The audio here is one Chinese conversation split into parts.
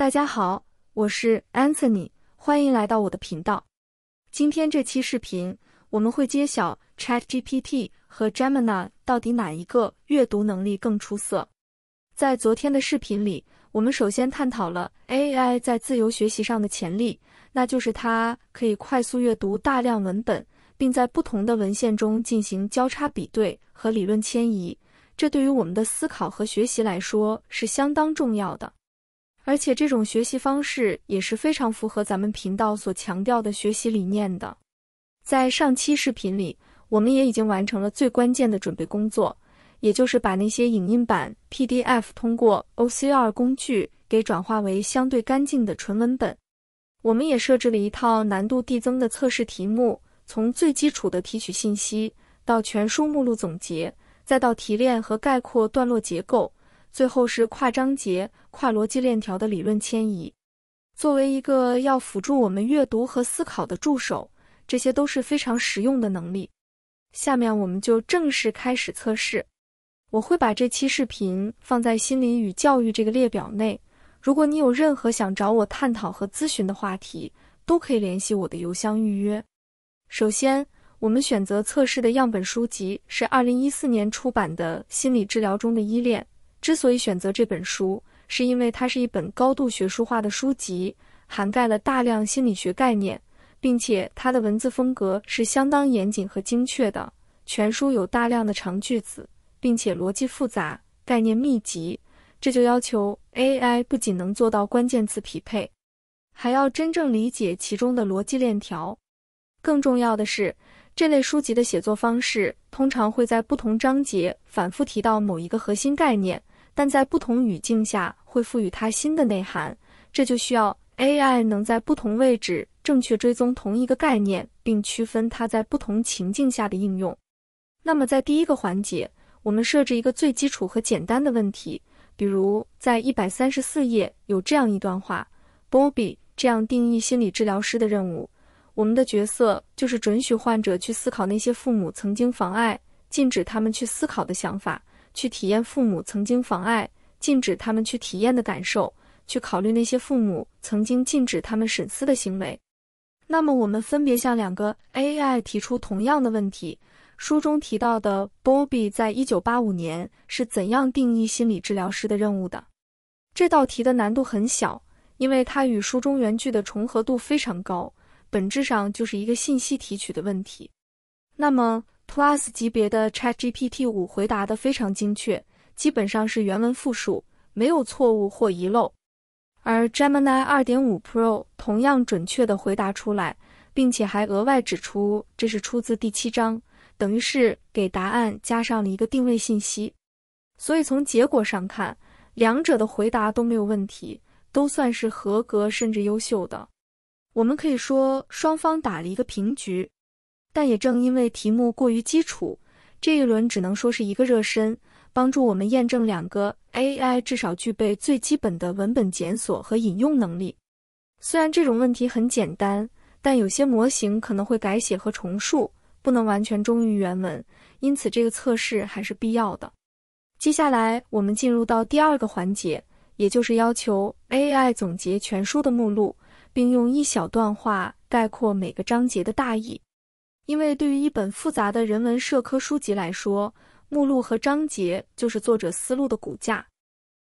大家好，我是 Anthony，欢迎来到我的频道。今天这期视频，我们会揭晓 ChatGPT 和 Gemini 到底哪一个阅读能力更出色。在昨天的视频里，我们首先探讨了 AI 在自由学习上的潜力，那就是它可以快速阅读大量文本，并在不同的文献中进行交叉比对和理论迁移。这对于我们的思考和学习来说是相当重要的。而且这种学习方式也是非常符合咱们频道所强调的学习理念的。在上期视频里，我们也已经完成了最关键的准备工作，也就是把那些影印版 PDF 通过 OCR 工具给转化为相对干净的纯文本。我们也设置了一套难度递增的测试题目，从最基础的提取信息，到全书目录总结，再到提炼和概括段落结构。最后是跨章节、跨逻辑链条的理论迁移。作为一个要辅助我们阅读和思考的助手，这些都是非常实用的能力。下面我们就正式开始测试。我会把这期视频放在心理与教育这个列表内。如果你有任何想找我探讨和咨询的话题，都可以联系我的邮箱预约。首先，我们选择测试的样本书籍是2014年出版的《心理治疗中的依恋》。之所以选择这本书，是因为它是一本高度学术化的书籍，涵盖了大量心理学概念，并且它的文字风格是相当严谨和精确的。全书有大量的长句子，并且逻辑复杂，概念密集，这就要求 AI 不仅能做到关键词匹配，还要真正理解其中的逻辑链条。更重要的是，这类书籍的写作方式通常会在不同章节反复提到某一个核心概念。但在不同语境下，会赋予它新的内涵，这就需要 AI 能在不同位置正确追踪同一个概念，并区分它在不同情境下的应用。那么，在第一个环节，我们设置一个最基础和简单的问题，比如在一百三十四页有这样一段话：Bobby 这样定义心理治疗师的任务，我们的角色就是准许患者去思考那些父母曾经妨碍、禁止他们去思考的想法。去体验父母曾经妨碍、禁止他们去体验的感受，去考虑那些父母曾经禁止他们沈思的行为。那么，我们分别向两个 AI 提出同样的问题：书中提到的 Bobby 在一九八五年是怎样定义心理治疗师的任务的？这道题的难度很小，因为它与书中原句的重合度非常高，本质上就是一个信息提取的问题。那么，Plus 级别的 ChatGPT 五回答的非常精确，基本上是原文复述，没有错误或遗漏。而 Gemini 2.5 Pro 同样准确地回答出来，并且还额外指出这是出自第七章，等于是给答案加上了一个定位信息。所以从结果上看，两者的回答都没有问题，都算是合格甚至优秀的。我们可以说双方打了一个平局。但也正因为题目过于基础，这一轮只能说是一个热身，帮助我们验证两个 AI 至少具备最基本的文本检索和引用能力。虽然这种问题很简单，但有些模型可能会改写和重述，不能完全忠于原文，因此这个测试还是必要的。接下来我们进入到第二个环节，也就是要求 AI 总结全书的目录，并用一小段话概括每个章节的大意。因为对于一本复杂的人文社科书籍来说，目录和章节就是作者思路的骨架。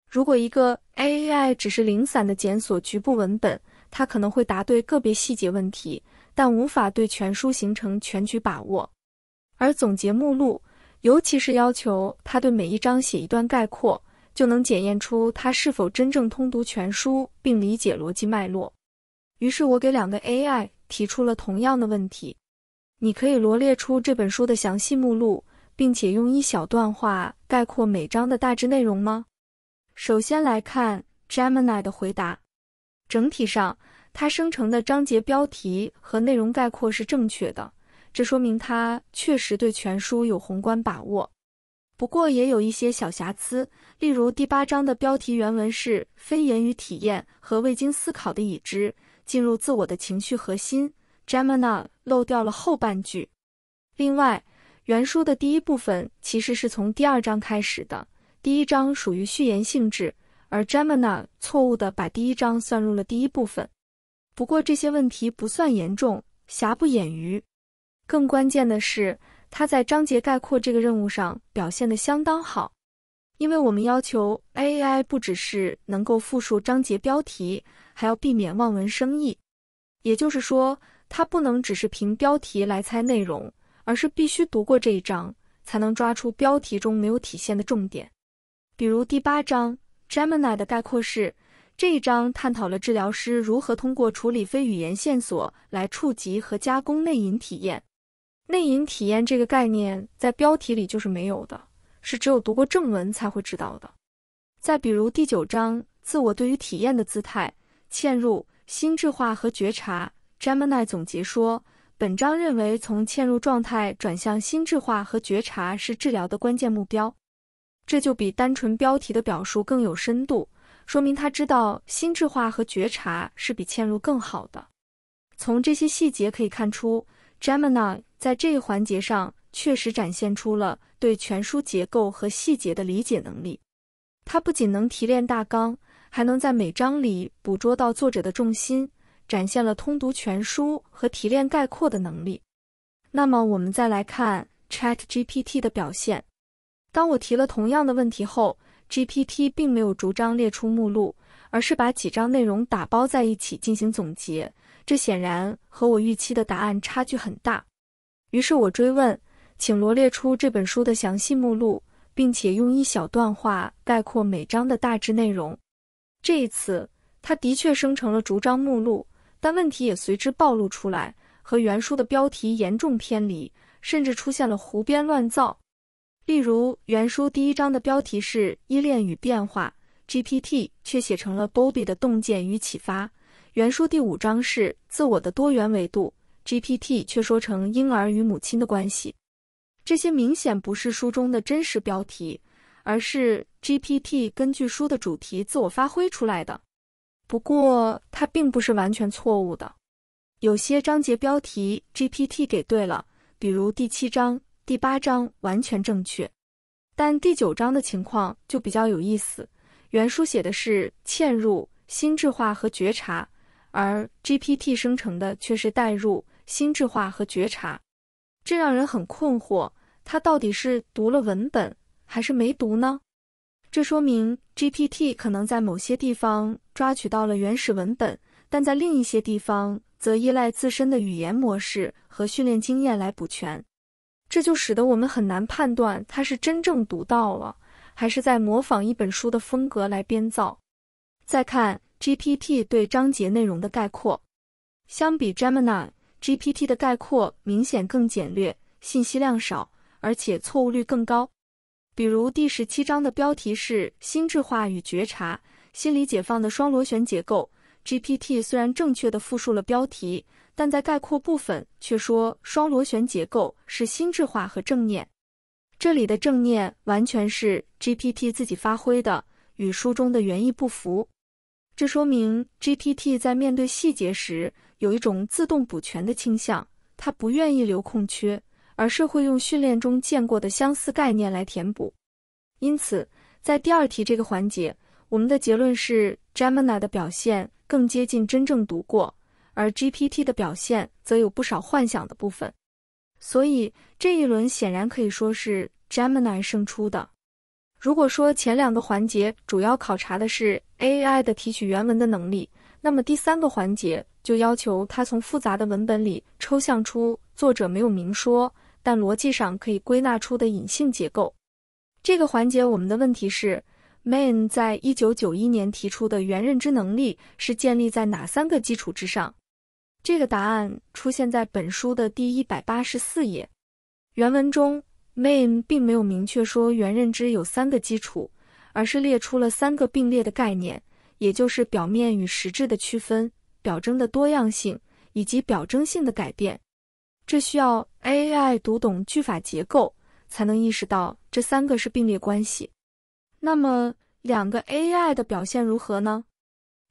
如果一个 AI 只是零散的检索局部文本，它可能会答对个别细节问题，但无法对全书形成全局把握。而总结目录，尤其是要求他对每一章写一段概括，就能检验出它是否真正通读全书并理解逻辑脉络。于是我给两个 AI 提出了同样的问题。你可以罗列出这本书的详细目录，并且用一小段话概括每章的大致内容吗？首先来看 Gemini 的回答。整体上，它生成的章节标题和内容概括是正确的，这说明它确实对全书有宏观把握。不过也有一些小瑕疵，例如第八章的标题原文是“非言语体验和未经思考的已知进入自我的情绪核心 ”，Gemini。漏掉了后半句。另外，原书的第一部分其实是从第二章开始的，第一章属于序言性质，而 g e m i a i 错误的把第一章算入了第一部分。不过这些问题不算严重，瑕不掩瑜。更关键的是，他在章节概括这个任务上表现的相当好，因为我们要求 AI 不只是能够复述章节标题，还要避免望文生义，也就是说。他不能只是凭标题来猜内容，而是必须读过这一章才能抓出标题中没有体现的重点。比如第八章《Gemini》的概括是：这一章探讨了治疗师如何通过处理非语言线索来触及和加工内隐体验。内隐体验这个概念在标题里就是没有的，是只有读过正文才会知道的。再比如第九章《自我对于体验的姿态嵌入心智化和觉察》。Gemini 总结说，本章认为从嵌入状态转向心智化和觉察是治疗的关键目标，这就比单纯标题的表述更有深度，说明他知道心智化和觉察是比嵌入更好的。从这些细节可以看出，Gemini 在这一环节上确实展现出了对全书结构和细节的理解能力。它不仅能提炼大纲，还能在每章里捕捉到作者的重心。展现了通读全书和提炼概括的能力。那么，我们再来看 Chat GPT 的表现。当我提了同样的问题后，GPT 并没有逐章列出目录，而是把几章内容打包在一起进行总结。这显然和我预期的答案差距很大。于是我追问：“请罗列出这本书的详细目录，并且用一小段话概括每章的大致内容。”这一次，它的确生成了逐章目录。但问题也随之暴露出来，和原书的标题严重偏离，甚至出现了胡编乱造。例如，原书第一章的标题是“依恋与变化 ”，GPT 却写成了 “Bobby 的洞见与启发”。原书第五章是“自我的多元维度 ”，GPT 却说成“婴儿与母亲的关系”。这些明显不是书中的真实标题，而是 GPT 根据书的主题自我发挥出来的。不过，它并不是完全错误的。有些章节标题 GPT 给对了，比如第七章、第八章完全正确。但第九章的情况就比较有意思。原书写的是“嵌入心智化和觉察”，而 GPT 生成的却是“代入心智化和觉察”，这让人很困惑。他到底是读了文本，还是没读呢？这说明 GPT 可能在某些地方抓取到了原始文本，但在另一些地方则依赖自身的语言模式和训练经验来补全。这就使得我们很难判断它是真正读到了，还是在模仿一本书的风格来编造。再看 GPT 对章节内容的概括，相比 Gemini，GPT 的概括明显更简略，信息量少，而且错误率更高。比如第十七章的标题是“心智化与觉察：心理解放的双螺旋结构”。GPT 虽然正确的复述了标题，但在概括部分却说双螺旋结构是心智化和正念。这里的正念完全是 GPT 自己发挥的，与书中的原意不符。这说明 GPT 在面对细节时有一种自动补全的倾向，它不愿意留空缺。而是会用训练中见过的相似概念来填补，因此在第二题这个环节，我们的结论是 Gemini 的表现更接近真正读过，而 GPT 的表现则有不少幻想的部分。所以这一轮显然可以说是 Gemini 胜出的。如果说前两个环节主要考察的是 AI 的提取原文的能力，那么第三个环节就要求它从复杂的文本里抽象出作者没有明说。但逻辑上可以归纳出的隐性结构，这个环节我们的问题是：Main 在一九九一年提出的原认知能力是建立在哪三个基础之上？这个答案出现在本书的第一百八十四页。原文中，Main 并没有明确说原认知有三个基础，而是列出了三个并列的概念，也就是表面与实质的区分、表征的多样性以及表征性的改变。这需要 AI 读懂句法结构，才能意识到这三个是并列关系。那么，两个 AI 的表现如何呢？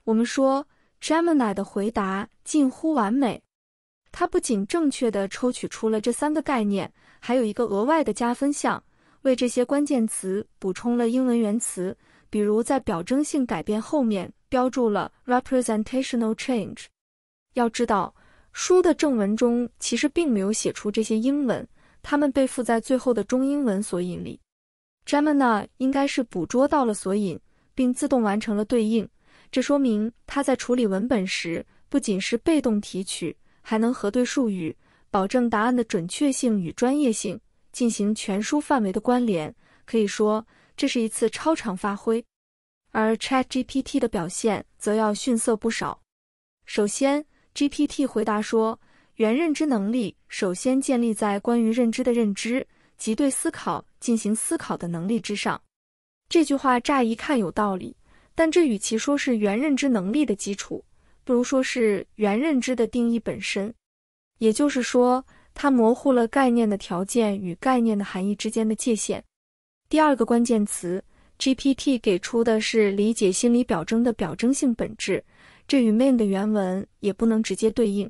我们说 Gemini 的回答近乎完美，它不仅正确的抽取出了这三个概念，还有一个额外的加分项，为这些关键词补充了英文原词，比如在表征性改变后面标注了 representational change。要知道。书的正文中其实并没有写出这些英文，它们被附在最后的中英文索引里。Gemini 应该是捕捉到了索引，并自动完成了对应，这说明它在处理文本时，不仅是被动提取，还能核对术语，保证答案的准确性与专业性，进行全书范围的关联。可以说，这是一次超常发挥。而 ChatGPT 的表现则要逊色不少。首先，GPT 回答说，原认知能力首先建立在关于认知的认知及对思考进行思考的能力之上。这句话乍一看有道理，但这与其说是原认知能力的基础，不如说是原认知的定义本身。也就是说，它模糊了概念的条件与概念的含义之间的界限。第二个关键词，GPT 给出的是理解心理表征的表征性本质。这与 Main 的原文也不能直接对应，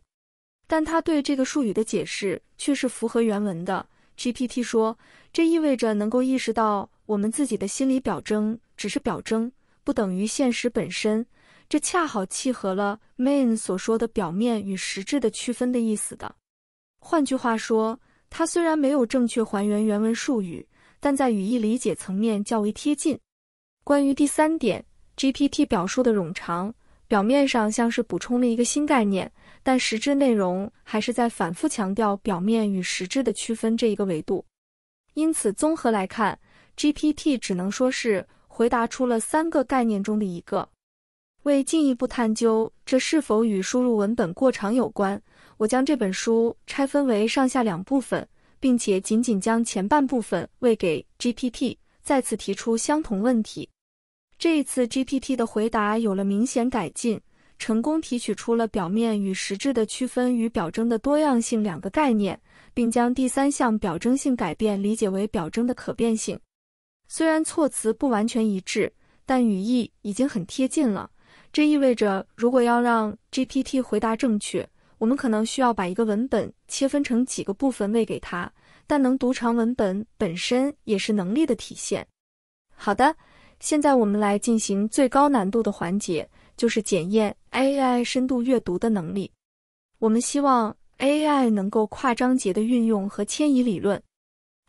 但他对这个术语的解释却是符合原文的。GPT 说，这意味着能够意识到我们自己的心理表征只是表征，不等于现实本身，这恰好契合了 Main 所说的表面与实质的区分的意思的。换句话说，它虽然没有正确还原原文术语，但在语义理解层面较为贴近。关于第三点，GPT 表述的冗长。表面上像是补充了一个新概念，但实质内容还是在反复强调表面与实质的区分这一个维度。因此，综合来看，GPT 只能说是回答出了三个概念中的一个。为进一步探究这是否与输入文本过长有关，我将这本书拆分为上下两部分，并且仅仅将前半部分喂给 GPT，再次提出相同问题。这一次 GPT 的回答有了明显改进，成功提取出了表面与实质的区分与表征的多样性两个概念，并将第三项表征性改变理解为表征的可变性。虽然措辞不完全一致，但语义已经很贴近了。这意味着，如果要让 GPT 回答正确，我们可能需要把一个文本切分成几个部分喂给它。但能读长文本本身也是能力的体现。好的。现在我们来进行最高难度的环节，就是检验 AI 深度阅读的能力。我们希望 AI 能够跨章节的运用和迁移理论。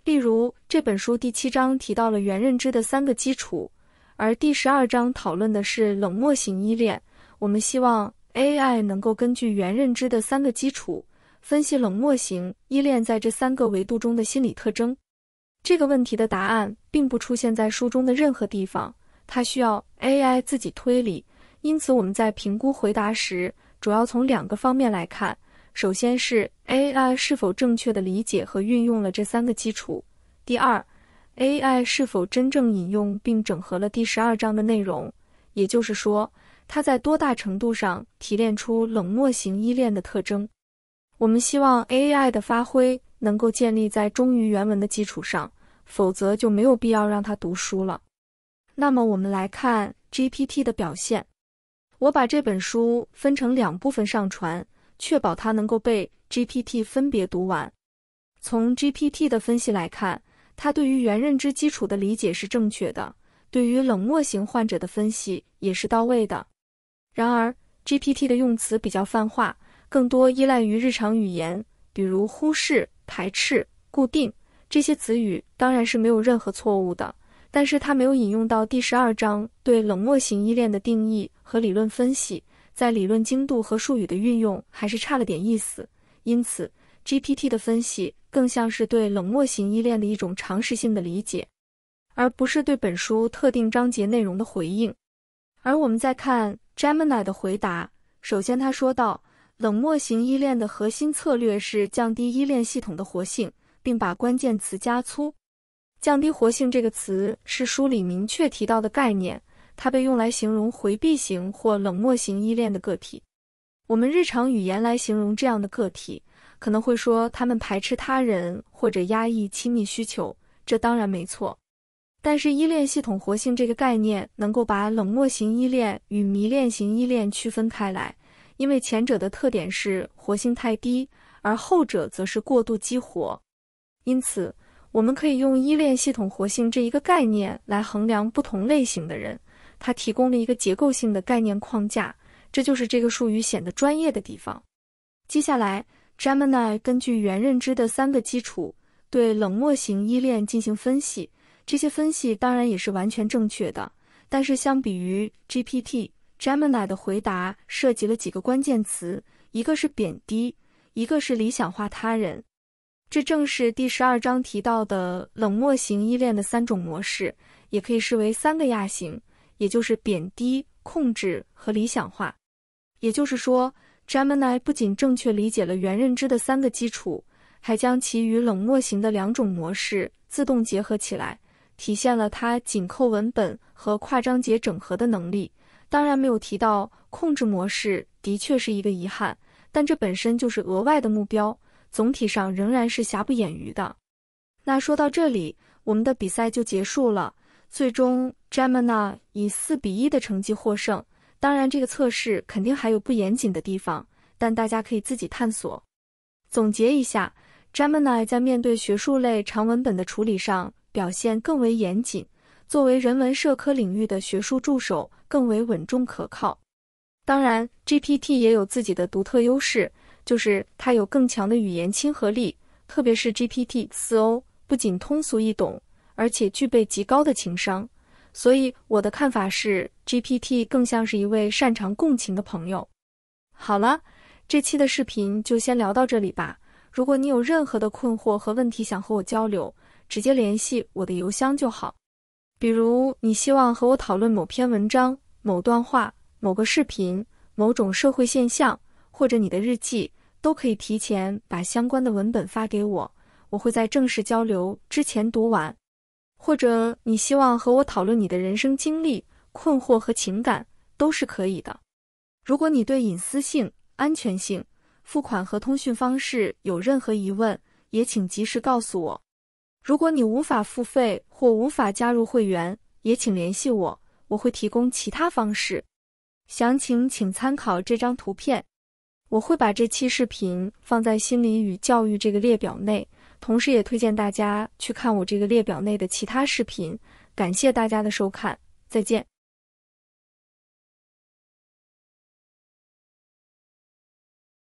例如，这本书第七章提到了元认知的三个基础，而第十二章讨论的是冷漠型依恋。我们希望 AI 能够根据元认知的三个基础，分析冷漠型依恋在这三个维度中的心理特征。这个问题的答案。并不出现在书中的任何地方，它需要 AI 自己推理。因此，我们在评估回答时，主要从两个方面来看：首先是 AI 是否正确地理解和运用了这三个基础；第二，AI 是否真正引用并整合了第十二章的内容，也就是说，它在多大程度上提炼出冷漠型依恋的特征。我们希望 AI 的发挥能够建立在忠于原文的基础上。否则就没有必要让他读书了。那么我们来看 GPT 的表现。我把这本书分成两部分上传，确保它能够被 GPT 分别读完。从 GPT 的分析来看，它对于原认知基础的理解是正确的，对于冷漠型患者的分析也是到位的。然而，GPT 的用词比较泛化，更多依赖于日常语言，比如忽视、排斥、固定。这些词语当然是没有任何错误的，但是他没有引用到第十二章对冷漠型依恋的定义和理论分析，在理论精度和术语的运用还是差了点意思。因此，GPT 的分析更像是对冷漠型依恋的一种常识性的理解，而不是对本书特定章节内容的回应。而我们再看 Gemini 的回答，首先他说到，冷漠型依恋的核心策略是降低依恋系统的活性。并把关键词加粗。降低活性这个词是书里明确提到的概念，它被用来形容回避型或冷漠型依恋的个体。我们日常语言来形容这样的个体，可能会说他们排斥他人或者压抑亲密需求，这当然没错。但是，依恋系统活性这个概念能够把冷漠型依恋与迷恋型依恋区分开来，因为前者的特点是活性太低，而后者则是过度激活。因此，我们可以用依恋系统活性这一个概念来衡量不同类型的人，它提供了一个结构性的概念框架，这就是这个术语显得专业的地方。接下来，Gemini 根据原认知的三个基础对冷漠型依恋进行分析，这些分析当然也是完全正确的。但是，相比于 GPT，Gemini 的回答涉及了几个关键词，一个是贬低，一个是理想化他人。这正是第十二章提到的冷漠型依恋的三种模式，也可以视为三个亚型，也就是贬低、控制和理想化。也就是说，Gemini 不仅正确理解了元认知的三个基础，还将其与冷漠型的两种模式自动结合起来，体现了它紧扣文本和跨章节整合的能力。当然，没有提到控制模式的确是一个遗憾，但这本身就是额外的目标。总体上仍然是瑕不掩瑜的。那说到这里，我们的比赛就结束了。最终，Gemini 以四比一的成绩获胜。当然，这个测试肯定还有不严谨的地方，但大家可以自己探索。总结一下，Gemini 在面对学术类长文本的处理上表现更为严谨，作为人文社科领域的学术助手，更为稳重可靠。当然，GPT 也有自己的独特优势。就是它有更强的语言亲和力，特别是 GPT 四 o 不仅通俗易懂，而且具备极高的情商。所以我的看法是，GPT 更像是一位擅长共情的朋友。好了，这期的视频就先聊到这里吧。如果你有任何的困惑和问题想和我交流，直接联系我的邮箱就好。比如你希望和我讨论某篇文章、某段话、某个视频、某种社会现象，或者你的日记。都可以提前把相关的文本发给我，我会在正式交流之前读完。或者你希望和我讨论你的人生经历、困惑和情感，都是可以的。如果你对隐私性、安全性、付款和通讯方式有任何疑问，也请及时告诉我。如果你无法付费或无法加入会员，也请联系我，我会提供其他方式。详情请参考这张图片。我会把这期视频放在心理与教育这个列表内，同时也推荐大家去看我这个列表内的其他视频。感谢大家的收看，再见。